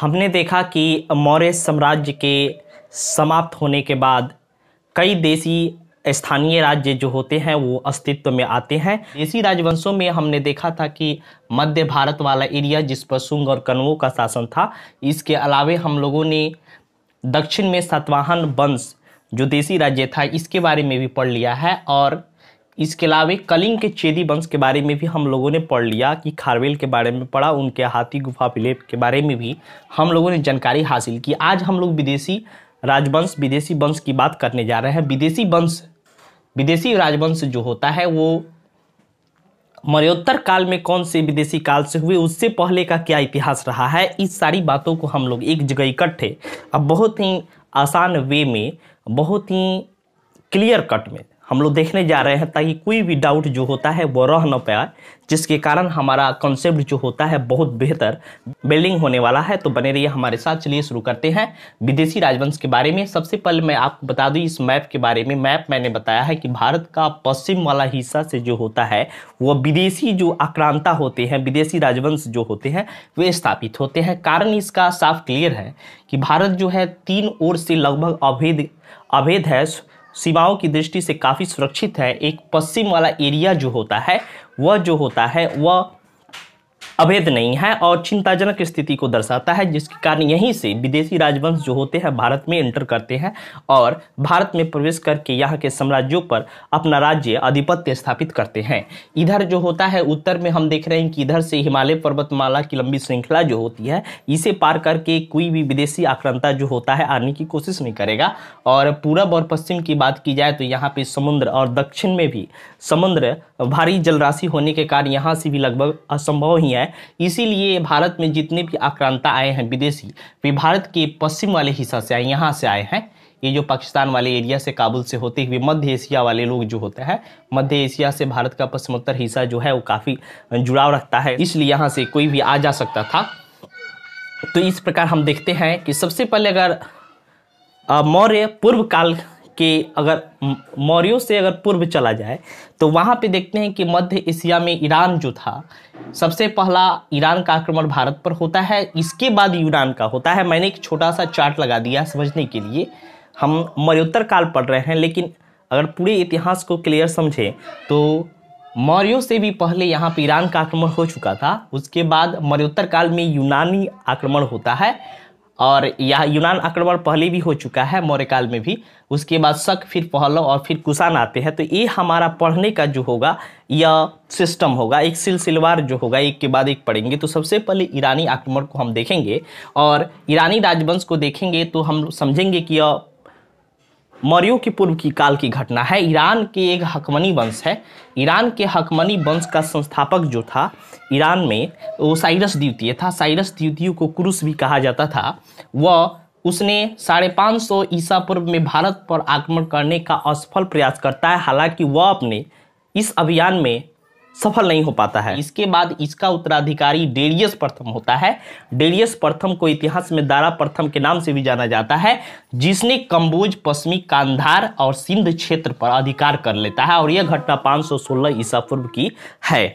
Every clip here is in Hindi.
हमने देखा कि मौर्य साम्राज्य के समाप्त होने के बाद कई देसी स्थानीय राज्य जो होते हैं वो अस्तित्व में आते हैं देसी राजवंशों में हमने देखा था कि मध्य भारत वाला एरिया जिस पर सुंग और कनवों का शासन था इसके अलावे हम लोगों ने दक्षिण में सातवाहन वंश जो देसी राज्य था इसके बारे में भी पढ़ लिया है और इसके अलावा कलिंग के चेदी वंश के बारे में भी हम लोगों ने पढ़ लिया कि खारवेल के बारे में पढ़ा उनके हाथी गुफा विलेप के बारे में भी हम लोगों ने जानकारी हासिल की आज हम लोग विदेशी राजवंश विदेशी वंश की बात करने जा रहे हैं विदेशी वंश विदेशी राजवंश जो होता है वो मर्योत्तर काल में कौन से विदेशी काल से हुए उससे पहले का क्या इतिहास रहा है इस सारी बातों को हम लोग एक जगह इकट्ठे अब बहुत ही आसान वे में बहुत ही क्लियर कट में हम लोग देखने जा रहे हैं ताकि कोई भी डाउट जो होता है वो रह न पाए जिसके कारण हमारा कॉन्सेप्ट जो होता है बहुत बेहतर बिल्डिंग होने वाला है तो बने रहिए हमारे साथ चलिए शुरू करते हैं विदेशी राजवंश के बारे में सबसे पहले मैं आपको बता दूं इस मैप के बारे में मैप मैंने बताया है कि भारत का पश्चिम वाला हिस्सा से जो होता है वह विदेशी जो आक्रांता होते हैं विदेशी राजवंश जो होते हैं वे स्थापित होते हैं कारण इसका साफ क्लियर है कि भारत जो है तीन ओर से लगभग अभेद अभेद है सीमाओं की दृष्टि से काफ़ी सुरक्षित है एक पश्चिम वाला एरिया जो होता है वह जो होता है वह अवैध नहीं है और चिंताजनक स्थिति को दर्शाता है जिसके कारण यहीं से विदेशी राजवंश जो होते हैं भारत में एंटर करते हैं और भारत में प्रवेश करके यहाँ के साम्राज्यों पर अपना राज्य आधिपत्य स्थापित करते हैं इधर जो होता है उत्तर में हम देख रहे हैं कि इधर से हिमालय पर्वतमाला की लंबी श्रृंखला जो होती है इसे पार करके कोई भी विदेशी आक्रांता जो होता है आने की कोशिश नहीं करेगा और पूरब और पश्चिम की बात की जाए तो यहाँ पे समुद्र और दक्षिण में भी समुद्र भारी जलराशि होने के कारण यहाँ से भी लगभग असंभव ही है इसीलिए भारत में जितने भी आक्रांता आए हैं विदेशी वे भारत के पश्चिम वाले हिस्सा से आए यहाँ से आए हैं ये जो पाकिस्तान वाले एरिया से काबुल से होते हुए मध्य एशिया वाले लोग जो होते हैं मध्य एशिया से भारत का पश्चिमोत्तर हिस्सा जो है वो काफ़ी जुड़ाव रखता है इसलिए यहाँ से कोई भी आ जा सकता था तो इस प्रकार हम देखते हैं कि सबसे पहले अगर मौर्य पूर्व काल कि अगर मौर्य से अगर पूर्व चला जाए तो वहाँ पे देखते हैं कि मध्य एशिया में ईरान जो था सबसे पहला ईरान का आक्रमण भारत पर होता है इसके बाद यूनान का होता है मैंने एक छोटा सा चार्ट लगा दिया समझने के लिए हम मौर्योत्तर काल पढ़ रहे हैं लेकिन अगर पूरे इतिहास को क्लियर समझें तो मौर्य से भी पहले यहाँ पर ईरान का आक्रमण हो चुका था उसके बाद मौर्योत्तर काल में यूनानी आक्रमण होता है और यह यूनान आक्रमण पहले भी हो चुका है मौर्य काल में भी उसके बाद शक फिर पहलव और फिर कुषाण आते हैं तो ये हमारा पढ़ने का जो होगा यह सिस्टम होगा एक सिलसिलेवार जो होगा एक के बाद एक पढ़ेंगे तो सबसे पहले ईरानी आक्रमण को हम देखेंगे और ईरानी राजवंश को देखेंगे तो हम समझेंगे कि यह मरियो के पूर्व की काल की घटना है ईरान के एक हकमनी वंश है ईरान के हकमनी वंश का संस्थापक जो था ईरान में वो साइरस द्वितीय था साइरस द्वितीय को कुरुस भी कहा जाता था वह उसने साढ़े पाँच सौ ईसा पूर्व में भारत पर आक्रमण करने का असफल प्रयास करता है हालांकि वह अपने इस अभियान में सफल नहीं हो पाता है इसके बाद इसका उत्तराधिकारी डेरियस प्रथम होता है डेरियस प्रथम को इतिहास में दारा प्रथम के नाम से भी जाना जाता है जिसने कंबोज पश्चिमी कांधार और सिंध क्षेत्र पर अधिकार कर लेता है और यह घटना 516 सौ ईसा पूर्व की है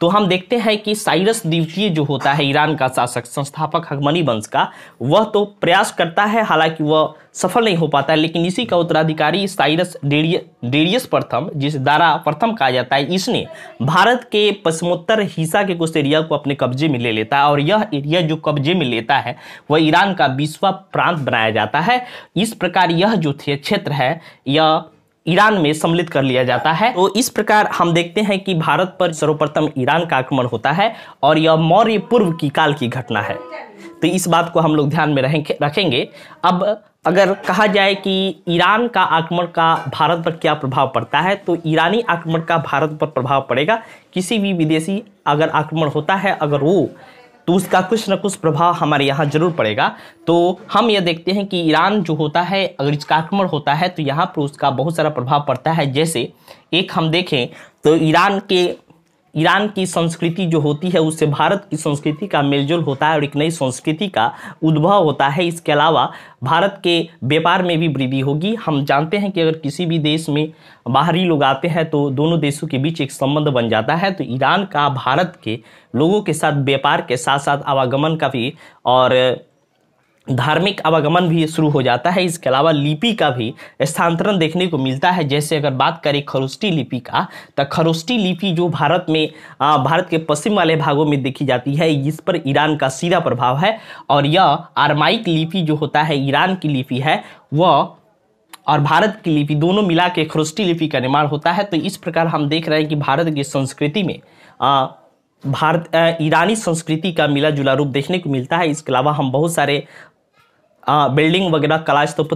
तो हम देखते हैं कि साइरस द्वितीय जो होता है ईरान का शासक संस्थापक हगमनी वंश का वह तो प्रयास करता है हालांकि वह सफल नहीं हो पाता है लेकिन इसी का उत्तराधिकारी साइरस डेरिय डेरियस प्रथम जिस दारा प्रथम कहा जाता है इसने भारत के पश्चिमोत्तर हिस्सा के कुछ एरिया को अपने कब्जे में ले लेता है और यह एरिया जो कब्जे में लेता है वह ईरान का बीसवा प्रांत बनाया जाता है इस प्रकार यह जो क्षेत्र है यह ईरान में सम्मिलित कर लिया जाता है तो इस प्रकार हम देखते हैं कि भारत पर सर्वप्रथम ईरान का आक्रमण होता है और यह मौर्य पूर्व की काल की घटना है तो इस बात को हम लोग ध्यान में रखेंगे अब अगर कहा जाए कि ईरान का आक्रमण का भारत पर क्या प्रभाव पड़ता है तो ईरानी आक्रमण का भारत पर प्रभाव पड़ेगा किसी भी विदेशी अगर आक्रमण होता है अगर वो तो उसका कुछ ना कुछ प्रभाव हमारे यहाँ जरूर पड़ेगा तो हम ये देखते हैं कि ईरान जो होता है अगर इसका आक्रमण होता है तो यहाँ पर उसका बहुत सारा प्रभाव पड़ता है जैसे एक हम देखें तो ईरान के ईरान की संस्कृति जो होती है उससे भारत की संस्कृति का मेलजोल होता है और एक नई संस्कृति का उद्भव होता है इसके अलावा भारत के व्यापार में भी वृद्धि होगी हम जानते हैं कि अगर किसी भी देश में बाहरी लोग आते हैं तो दोनों देशों के बीच एक संबंध बन जाता है तो ईरान का भारत के लोगों के साथ व्यापार के साथ साथ आवागमन का भी और धार्मिक आवागमन भी शुरू हो जाता है इसके अलावा लिपि का भी स्थानांतरण देखने को मिलता है जैसे अगर बात करें खरोष्टी लिपि का तो खरोष्टी लिपि जो भारत में भारत के पश्चिम वाले भागों में देखी जाती है इस पर ईरान का सीधा प्रभाव है और यह आरमाइक लिपि जो होता है ईरान की लिपि है वह और भारत की लिपि दोनों मिला के खरोष्टी लिपि का निर्माण होता है तो इस प्रकार हम देख रहे हैं कि भारत की संस्कृति में आ, भारत ईरानी संस्कृति का मिला जुला रूप देखने को मिलता है इसके अलावा हम बहुत सारे बिल्डिंग वगैरह कला स्तूप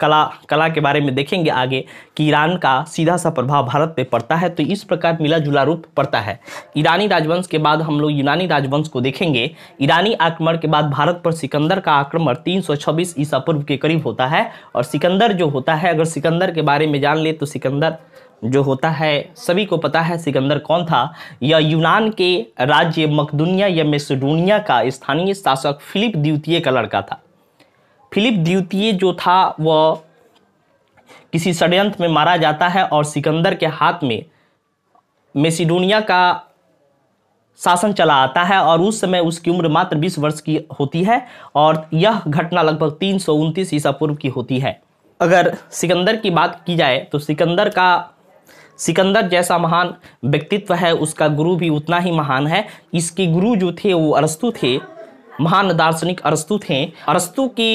कला कला के बारे में देखेंगे आगे कि ईरान का सीधा सा प्रभाव भारत पे पड़ता है तो इस प्रकार मिला जुला रूप पड़ता है ईरानी राजवंश के बाद हम लोग यूनानी राजवंश को देखेंगे ईरानी आक्रमण के बाद भारत पर सिकंदर का आक्रमण 326 ईसा पूर्व के करीब होता है और सिकंदर जो होता है अगर सिकंदर के बारे में जान ले तो सिकंदर जो होता है सभी को पता है सिकंदर कौन था यह यूनान के राज्य मकदुनिया या मेसडोनिया का स्थानीय शासक फिलिप द्वितीय का लड़का था फिलिप द्वितीय जो था वह किसी षड्यंत्र में मारा जाता है और सिकंदर के हाथ में मेसिडोनिया का शासन चला आता है और उस समय उसकी उम्र मात्र 20 वर्ष की होती है और यह घटना लगभग तीन सौ उनतीस ईसा पूर्व की होती है अगर सिकंदर की बात की जाए तो सिकंदर का सिकंदर जैसा महान व्यक्तित्व है उसका गुरु भी उतना ही महान है इसके गुरु जो थे वो अरस्तु थे महान दार्शनिक अरस्तु थे अरस्तु की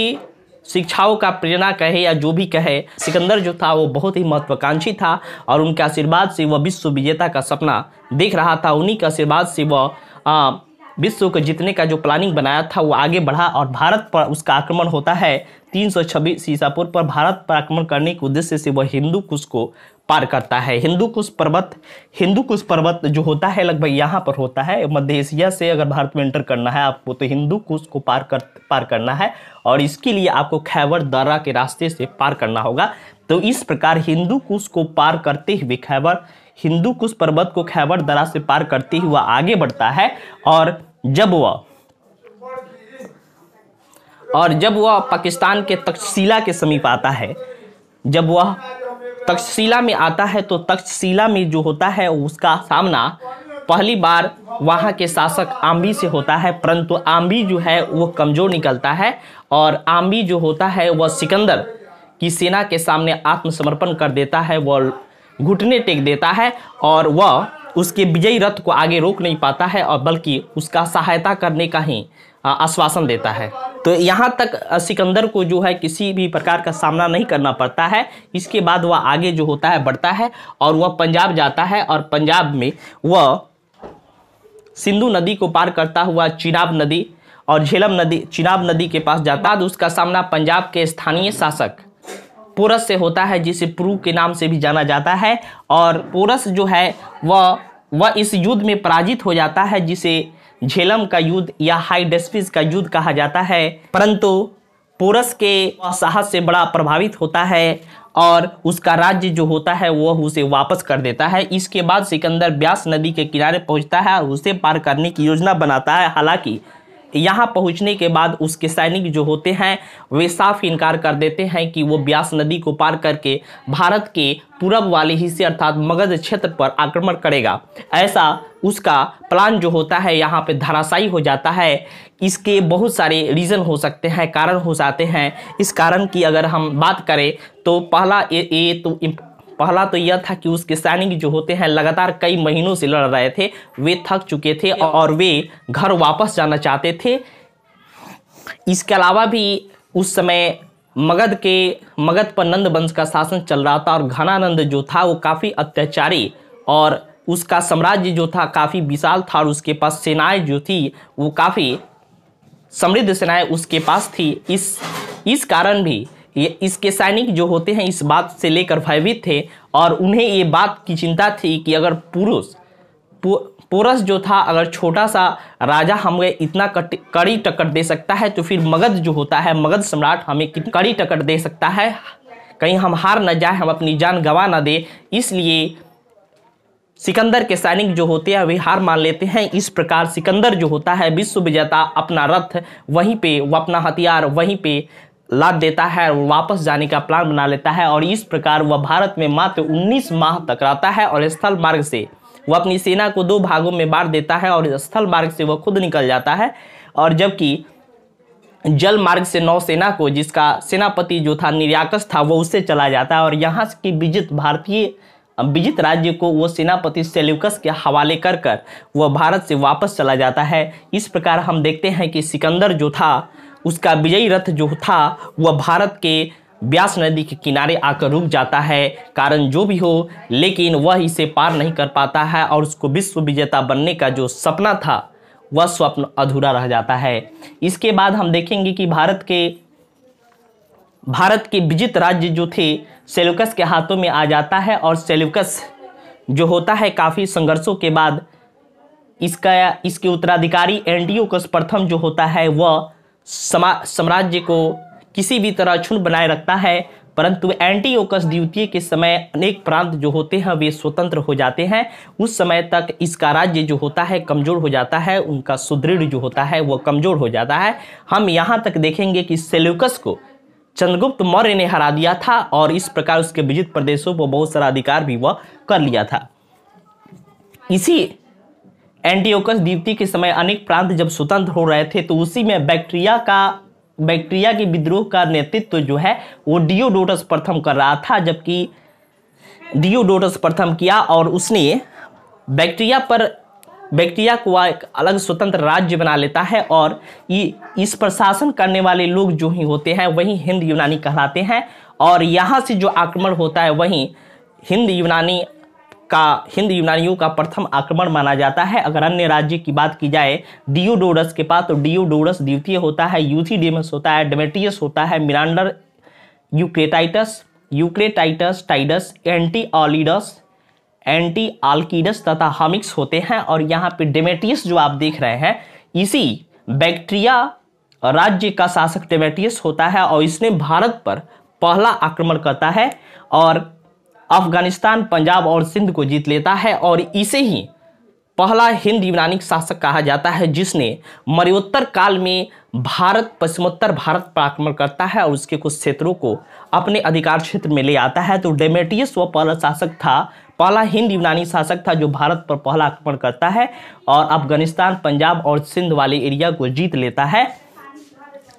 शिक्षाओं का प्रेरणा कहे या जो भी कहे सिकंदर जो था वो बहुत ही महत्वाकांक्षी था और उनके आशीर्वाद से वह विश्व विजेता का सपना देख रहा था उन्हीं के आशीर्वाद से वह विश्व को जीतने का जो प्लानिंग बनाया था वो आगे बढ़ा और भारत पर उसका आक्रमण होता है तीन सौ छब्बीस सीसापुर पर भारत पर आक्रमण करने के उद्देश्य से वह हिंदू कुश को पार करता है हिंदू कुश पर्वत हिंदू कुश पर्वत जो होता है लगभग यहाँ पर होता है मध्य एशिया से अगर भारत में एंटर करना है आपको तो हिंदू कुश को पार कर पार करना है और इसके लिए आपको खैबर दर्रा के रास्ते से पार करना होगा तो इस प्रकार हिंदू कुश को पार करते हुए खैबर हिंदू कुश पर्वत को खैबर दर्रा से पार करते हुए आगे बढ़ता है और जब वह और जब वह पाकिस्तान के तक्षशिला के समीप आता है जब वह तक्षशिला में आता है तो तक्षशिला में जो होता है उसका सामना पहली बार वहाँ के शासक आम्बी से होता है परंतु आम्बी जो है वो कमज़ोर निकलता है और आम्बी जो होता है वह सिकंदर की सेना के सामने आत्मसमर्पण कर देता है वह घुटने टेक देता है और वह उसके विजयी रथ को आगे रोक नहीं पाता है और बल्कि उसका सहायता करने का ही आश्वासन देता है तो यहाँ तक सिकंदर को जो है किसी भी प्रकार का सामना नहीं करना पड़ता है इसके बाद वह आगे जो होता है बढ़ता है और वह पंजाब जाता है और पंजाब में वह सिंधु नदी को पार करता हुआ चिनाब नदी और झेलम नदी चिनाब नदी के पास जाता है तो उसका सामना पंजाब के स्थानीय शासक पोरस से होता है जिसे प्रू के नाम से भी जाना जाता है और पोरस जो है वह वह इस युद्ध में पराजित हो जाता है जिसे झेलम का युद्ध या हाइडेस्पिस का युद्ध कहा जाता है परंतु पोरस के साहस से बड़ा प्रभावित होता है और उसका राज्य जो होता है वह उसे वापस कर देता है इसके बाद सिकंदर ब्यास नदी के किनारे पहुंचता है और उसे पार करने की योजना बनाता है हालांकि यहाँ पहुँचने के बाद उसके सैनिक जो होते हैं वे साफ इनकार कर देते हैं कि वो ब्यास नदी को पार करके भारत के पूरब वाले हिस्से अर्थात मगध क्षेत्र पर आक्रमण करेगा ऐसा उसका प्लान जो होता है यहाँ पे धराशायी हो जाता है इसके बहुत सारे रीज़न हो सकते हैं कारण हो जाते हैं इस कारण की अगर हम बात करें तो पहला ये, ये तो पहला तो यह था कि उसके सैनिक जो होते हैं लगातार कई महीनों से लड़ रहे थे वे थक चुके थे और वे घर वापस जाना चाहते थे इसके अलावा भी उस समय मगध के मगध पर नंद वंश का शासन चल रहा था और घनानंद जो था वो काफ़ी अत्याचारी और उसका साम्राज्य जो था काफ़ी विशाल था और उसके पास सेनाएं जो थी वो काफ़ी समृद्ध सेनाएं उसके पास थी इस इस कारण भी ये इसके सैनिक जो होते हैं इस बात से लेकर भयभीत थे और उन्हें ये बात की चिंता थी कि अगर पुरुष पोरस जो था अगर छोटा सा राजा हमें इतना कड़ी टक्कर दे सकता है तो फिर मगध जो होता है मगध सम्राट हमें कड़ी टक्कर दे सकता है कहीं हम हार न जाए हम अपनी जान गंवा ना दे इसलिए सिकंदर के सैनिक जो होते हैं वे हार मान लेते हैं इस प्रकार सिकंदर जो होता है विश्व विजेता अपना रथ वहीं पे व अपना हथियार वहीं पे लाद देता है और वापस जाने का प्लान बना लेता है और इस प्रकार वह भारत में मात्र 19 माह तक रहता है और स्थल मार्ग से वह अपनी सेना को दो भागों में बांट देता है और स्थल मार्ग से वह खुद निकल जाता है और जबकि जल मार्ग से नौसेना को जिसका सेनापति जो था निर्याकस था वो उससे चला जाता है और यहाँ की विजित भारतीय विजित राज्य को वो सेनापति सेल्युकस के हवाले कर कर वह भारत से वापस चला जाता है इस प्रकार हम देखते हैं कि सिकंदर जो था उसका विजयी रथ जो था वह भारत के ब्यास नदी के किनारे आकर रुक जाता है कारण जो भी हो लेकिन वह इसे पार नहीं कर पाता है और उसको विश्व विजेता बनने का जो सपना था वह स्वप्न अधूरा रह जाता है इसके बाद हम देखेंगे कि भारत के भारत के विजित राज्य जो थे सेल्यूकस के हाथों में आ जाता है और सेलुकस जो होता है काफ़ी संघर्षों के बाद इसका इसके उत्तराधिकारी एंटियोकस प्रथम जो होता है वह समा साम्राज्य को किसी भी तरह छुन बनाए रखता है परंतु एंटीओकस द्वितीय के समय अनेक प्रांत जो होते हैं वे स्वतंत्र हो जाते हैं उस समय तक इसका राज्य जो होता है कमजोर हो जाता है उनका सुदृढ़ जो होता है वह कमजोर हो जाता है हम यहाँ तक देखेंगे कि सेल्यूकस को चंद्रगुप्त मौर्य ने हरा दिया था और इस प्रकार उसके विजित प्रदेशों पर बहुत सारा अधिकार भी वह कर लिया था इसी एंटीओकस दीप्ति के समय अनेक प्रांत जब स्वतंत्र हो रहे थे तो उसी में बैक्टीरिया का बैक्टीरिया के विद्रोह का नेतृत्व जो है वो डियोडोटस प्रथम कर रहा था जबकि डियोडोटस प्रथम किया और उसने बैक्टीरिया पर बैक्टीरिया को एक अलग स्वतंत्र राज्य बना लेता है और इस पर शासन करने वाले लोग जो ही होते हैं वही हिंद यूनानी कहलाते हैं और यहाँ से जो आक्रमण होता है वहीं हिंद यूनानी का हिंद यूनानियों का प्रथम आक्रमण माना जाता है अगर अन्य राज्य की बात की जाए डियोडोरस के पास तो डियोडोरस द्वितीय होता है यूथीडेमस होता है डेमेटियस होता है मिरांडर यूक्रेटाइटस यूक्रेटाइटस टाइडस एंटी ऑलिडस एंटी आल्किडस तथा हमिक्स होते हैं और यहाँ पे डेमेटियस जो आप देख रहे हैं इसी बैक्टीरिया राज्य का शासक डेमेटियस होता है और इसने भारत पर पहला आक्रमण करता है और अफगानिस्तान पंजाब और सिंध को जीत लेता है और इसे ही पहला हिंद यूनानिक शासक कहा जाता है जिसने मरियोत्तर काल में भारत पश्चिमोत्तर भारत पर आक्रमण करता है और उसके कुछ क्षेत्रों को अपने अधिकार क्षेत्र में ले आता है तो डेमेटियस वह पहला शासक था पहला हिंद यूनानी शासक था जो भारत पर पहला आक्रमण करता है और अफगानिस्तान पंजाब और सिंध वाले एरिया को जीत लेता है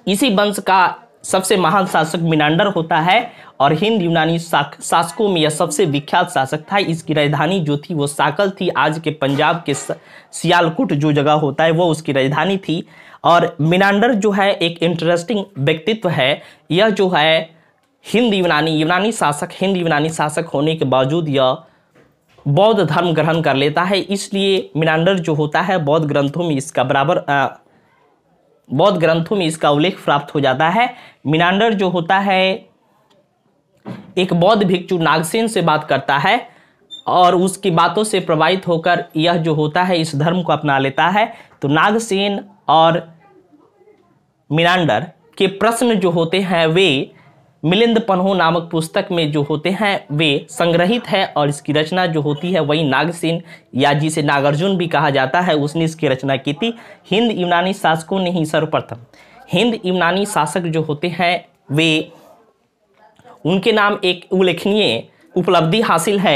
इसी वंश का सबसे महान शासक मिनांडर होता है और हिंद यूनानी शासकों में यह सबसे विख्यात शासक था इसकी राजधानी जो थी वो साकल थी आज के पंजाब के सियालकोट जो जगह होता है वो उसकी राजधानी थी और मिनांडर जो है एक इंटरेस्टिंग व्यक्तित्व है यह जो है हिंद यूनानी यूनानी शासक हिंद यूनानी शासक होने के बावजूद यह बौद्ध धर्म ग्रहण कर लेता है इसलिए मिनांडर जो होता है बौद्ध ग्रंथों में इसका बराबर आ, बौद्ध ग्रंथों में इसका उल्लेख प्राप्त हो जाता है मिनांडर जो होता है एक बौद्ध भिक्षु नागसेन से बात करता है और उसकी बातों से प्रभावित होकर यह जो होता है इस धर्म को अपना लेता है तो नागसेन और मिनांडर के प्रश्न जो होते हैं वे मिलिंद पन्हो नामक पुस्तक में जो होते हैं वे संग्रहित है और इसकी रचना जो होती है वही नागसेन या जिसे नागार्जुन भी कहा जाता है उसने इसकी रचना की थी हिंद यूनानी शासकों ने ही सर्वप्रथम हिंद यूनानी शासक जो होते हैं वे उनके नाम एक उल्लेखनीय उपलब्धि हासिल है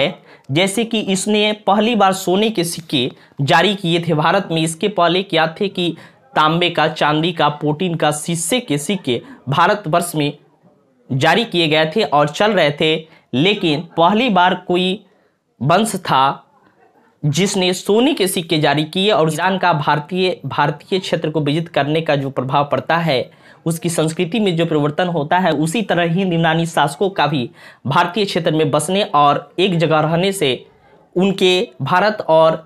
जैसे कि इसने पहली बार सोने के सिक्के जारी किए थे भारत में इसके पहले क्या थे कि तांबे का चांदी का प्रोटीन का शीशे के सिक्के भारतवर्ष में जारी किए गए थे और चल रहे थे लेकिन पहली बार कोई वंश था जिसने सोने के सिक्के जारी किए और ईरान का भारतीय भारतीय क्षेत्र को विजित करने का जो प्रभाव पड़ता है उसकी संस्कृति में जो परिवर्तन होता है उसी तरह ही यूनानी शासकों का भी भारतीय क्षेत्र में बसने और एक जगह रहने से उनके भारत और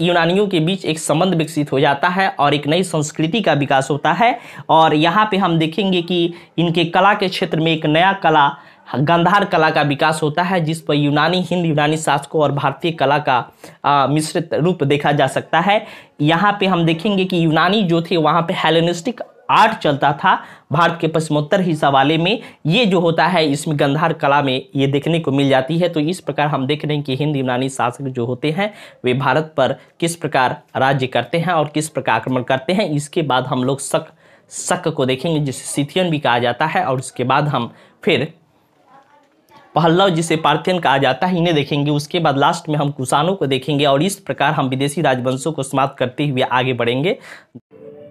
यूनानियों के बीच एक संबंध विकसित हो जाता है और एक नई संस्कृति का विकास होता है और यहाँ पे हम देखेंगे कि इनके कला के क्षेत्र में एक नया कला गंधार कला का विकास होता है जिस पर यूनानी हिंद यूनानी शासकों और भारतीय कला का मिश्रित रूप देखा जा सकता है यहाँ पे हम देखेंगे कि यूनानी जो थे वहाँ पे हेलेनिस्टिक आठ चलता था भारत के पश्चिमोत्तर हिस्सा वाले में ये जो होता है इसमें गंधार कला में ये देखने को मिल जाती है तो इस प्रकार हम देख रहे हैं कि हिंद यूनानी शासक जो होते हैं वे भारत पर किस प्रकार राज्य करते हैं और किस प्रकार आक्रमण करते हैं इसके बाद हम लोग शक शक को देखेंगे जिसे सिथियन भी कहा जाता है और उसके बाद हम फिर पहलव जिसे पार्थियन कहा जाता है इन्हें देखेंगे उसके बाद लास्ट में हम कुसानों को देखेंगे और इस प्रकार हम विदेशी राजवंशों को समाप्त करते हुए आगे बढ़ेंगे